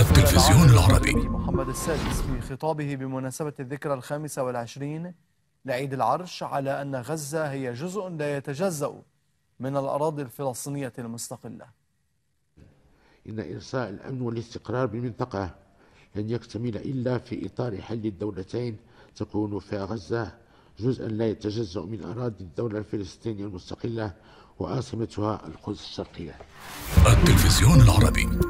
التلفزيون العربي محمد السادس في خطابه بمناسبة الذكرى الخامسة والعشرين لعيد العرش على أن غزة هي جزء لا يتجزأ من الأراضي الفلسطينية المستقلة إن إرساء الأمن والاستقرار بالمنطقة لن يكتمل إلا في إطار حل الدولتين تكون في غزة جزءا لا يتجزأ من أراضي الدولة الفلسطينية المستقلة وعاصمتها القدس الشرقية التلفزيون العربي